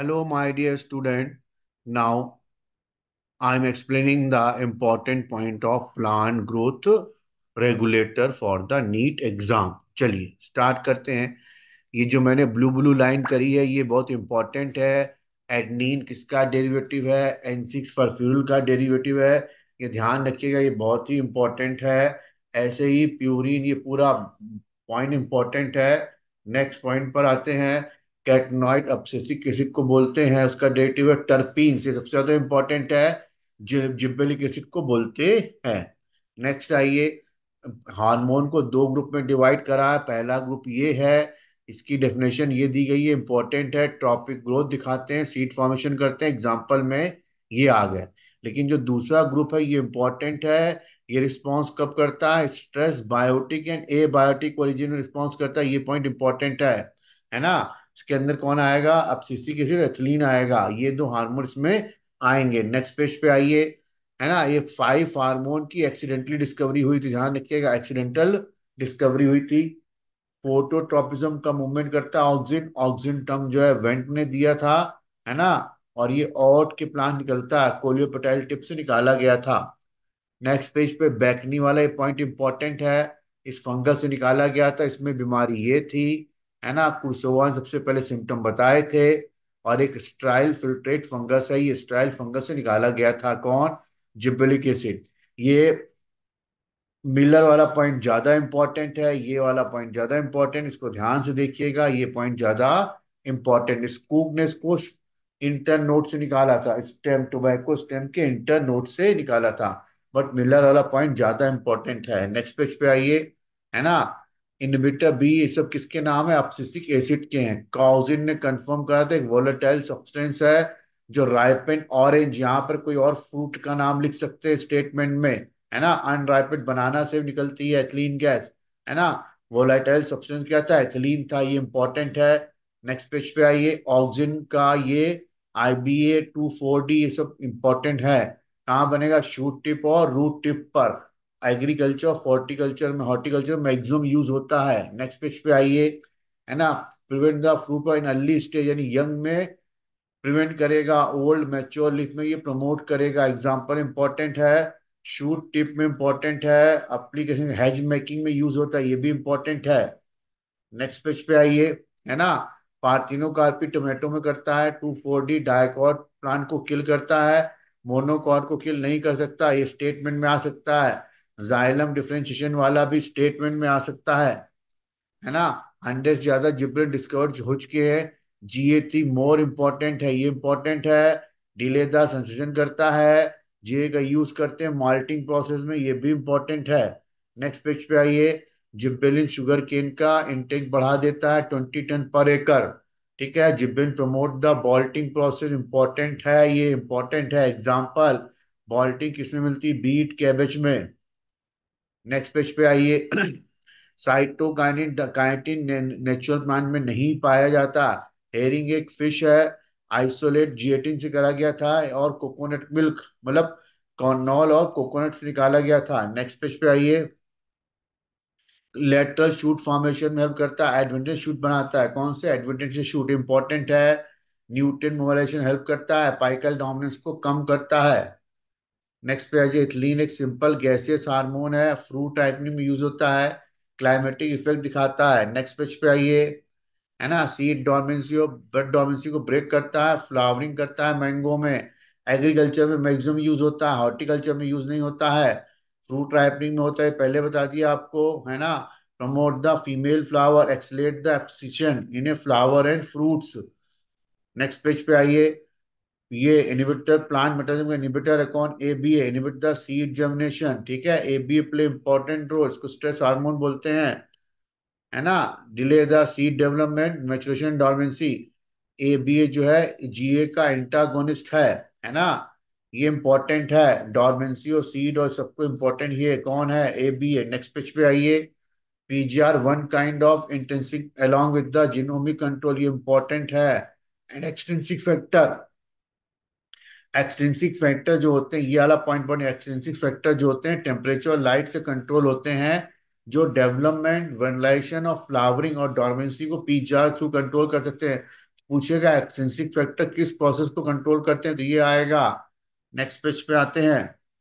Hello, my dear student. Now, am explaining the important point of plant growth regulator for the NEET exam. चलिए start करते हैं ये जो मैंने blue blue line करी है ये बहुत इंपॉर्टेंट है एडनिन किसका डेरिवेटिव है एन सिक्स परफ्यूल का डेरिवेटिव है ये ध्यान रखिएगा ये बहुत ही इंपॉर्टेंट है ऐसे ही प्यूरिन ये पूरा पॉइंट इंपॉर्टेंट है नेक्स्ट पॉइंट पर आते हैं कैटनॉइड अपसेसिक एसिड को बोलते हैं उसका डेटिव है टर्पीन से सबसे ज़्यादा इंपॉर्टेंट है जिब्बेलिक एसिड को बोलते हैं नेक्स्ट आइए हार्मोन को दो ग्रुप में डिवाइड करा है पहला ग्रुप ये है इसकी डेफिनेशन ये दी गई है इंपॉर्टेंट है ट्रॉपिक ग्रोथ दिखाते हैं सीड फॉर्मेशन करते हैं एग्जाम्पल में ये आ गए लेकिन जो दूसरा ग्रुप है ये इंपॉर्टेंट है ये रिस्पॉन्स कब करता है stress biotic and abiotic origin response करता है ये पॉइंट इंपॉर्टेंट है है ना इसके अंदर कौन आएगा अब सीसी के सिर्फ एथिलीन आएगा ये दो हार्मोन इसमें आएंगे नेक्स्ट पेज पे आइए है ना ये फाइव हार्मोन की एक्सीडेंटली डिस्कवरी हुई थी ध्यान रखिएगा एक्सीडेंटल डिस्कवरी हुई थी फोटोट्रॉपिज्म का मूवमेंट करता ऑक्सीजन ऑक्सीजन टर्म जो है वेंट ने दिया था है ना और ये ऑट के प्लान निकलता है कोलियोपेटाइल टिप से निकाला गया था नेक्स्ट पेज पे बैकनी वाला ये पॉइंट इंपॉर्टेंट है इस फंगल से निकाला गया था इसमें बीमारी ये थी एना कुरसोवा सबसे पहले सिम्टम बताए थे और एक स्ट्राइल फिल्ट्रेट फंगस है ये स्ट्राइल फंगस से निकाला गया था कौन जिब्लिक एसिड ये मिलर वाला पॉइंट ज़्यादा इंपॉर्टेंट है ये वाला पॉइंट ज़्यादा इंपॉर्टेंट इसको ध्यान से देखिएगा ये पॉइंट ज़्यादा इंपॉर्टेंट कुक ने इसको इंटर नोट से निकाला था स्टेम टोबैको स्टेम के इंटर नोट से निकाला था बट मिलर वाला पॉइंट ज़्यादा इंपॉर्टेंट है नेक्स्ट पेज पे आइए है ना इनबिटा बी ये सब किसके नाम है अपसिसिक एसिड के हैं काउजिन ने कंफर्म करा था एक वोलेटाइल सब्सटेंस है जो राइपेंट ऑरेंज यहाँ पर कोई और फ्रूट का नाम लिख सकते हैं स्टेटमेंट में है ना अनराइपेड बनाना से निकलती है एथलीन गैस है ना वोलाटाइल सब्सटेंस क्या था एथलीन था ये इंपॉर्टेंट है नेक्स्ट पेज पे आइए ऑक्सीजन का ये I B A two four D ये सब इंपॉर्टेंट है कहाँ बनेगा शूट टिप और रूट टिप पर एग्रीकल्चर हॉर्टिकल्चर में हॉर्टिकल्चर मैक्सिमम यूज होता है नेक्स्ट पेज पे आइए है ना prevent the fruit in early stage यानी यंग में प्रिवेंट करेगा ओल्ड मैच्योर लिफ में ये प्रमोट करेगा एग्जाम्पल इंपॉर्टेंट है शूट टिप में इंपॉर्टेंट है अप्लीकेशन हैज मेकिंग में यूज होता है ये भी इंपॉर्टेंट है नेक्स्ट पेज पे आइए है ना पार्थिनो कार्पी टोमेटो में करता है two four D dicot plant को किल करता है मोनोकॉट को किल नहीं कर सकता ये स्टेटमेंट में आ सकता है जाइलम डिफ्रेंशिएशन वाला भी स्टेटमेंट में आ सकता है है ना हंड्रेड से ज्यादा जिब्रे डिस्कवर हो चुके हैं जी थी मोर इम्पोर्टेंट है ये इम्पोर्टेंट है डिले संश्लेषण करता है जीए का यूज करते हैं माल्टिंग प्रोसेस में ये भी इम्पोर्टेंट है नेक्स्ट पेज पे आइए जिब्बेलिन शुगर केन का इंटेक बढ़ा देता है ट्वेंटी टन पर एकर ठीक है gibberellin promote the bolting process important है ये इम्पोर्टेंट है एग्जाम्पल बॉल्टिंग किसमें मिलती बीट कैबेज में नेक्स्ट पेज पे आइए साइटोकाइनिन काइटिन नेचुरल प्लांट में नहीं पाया जाता हेरिंग एक फिश है आइसोलेट जिएटिन से करा गया था और कोकोनट मिल्क मतलब कॉर्नॉल और कोकोनट से निकाला गया था नेक्स्ट पेज पे आइए लेटरल शूट फॉर्मेशन में हेल्प करता है एडवेंटेज शूट बनाता है कौन से एडवेंटेज शूट इंपॉर्टेंट है न्यूट्रन मोबाइलेशन हेल्प करता है पाइकल डोमिनेंस को कम करता है नेक्स्ट पे आ जाए इथलीन एक सिंपल गैसियस हार्मोन है फ्रूट टाइपनिंग में यूज होता है क्लाइमेटिक इफेक्ट दिखाता है नेक्स्ट पेज पे आइए है ना सीड डोमेंसी और ब्लड डोमेंसी को ब्रेक करता है फ्लावरिंग करता है मैंगो में एग्रीकल्चर में मैक्सिमम यूज होता है हॉर्टिकल्चर में यूज नहीं होता है फ्रूट राइपनिंग में होता है पहले बता दिया आपको है ना promote the female flower accelerate the in a flower and fruits next page पे आइए ये इनिबिटर प्लांट मेटाजम का इनिबिटर है कौन A B A inhibit the seed germination ठीक है A B A play important role इसको स्ट्रेस हार्मोन बोलते हैं है ना delay the seed development maturation dormancy A B A जो है जी ए का एंटागोनिस्ट है है ना ये इंपॉर्टेंट है डॉर्मेंसी और सीड और सबको इंपॉर्टेंट ये कौन है A B A next page पे आइए P G R one kind of intrinsic along with the genomic control ये इंपॉर्टेंट है and extrinsic factor extrinsic factor जो होते हैं ये वाला पॉइंट पॉइंट एक्सटेंसिक फैक्टर जो होते हैं टेम्परेचर लाइट से कंट्रोल होते हैं जो डेवलपमेंट वर्नलाइजेशन और फ्लावरिंग और डॉर्मेंसी को पी जा थ्रू कंट्रोल कर सकते हैं पूछेगा एक्सटेंसिक फैक्टर किस प्रोसेस को कंट्रोल करते हैं तो ये आएगा नेक्स्ट पेज पे आते हैं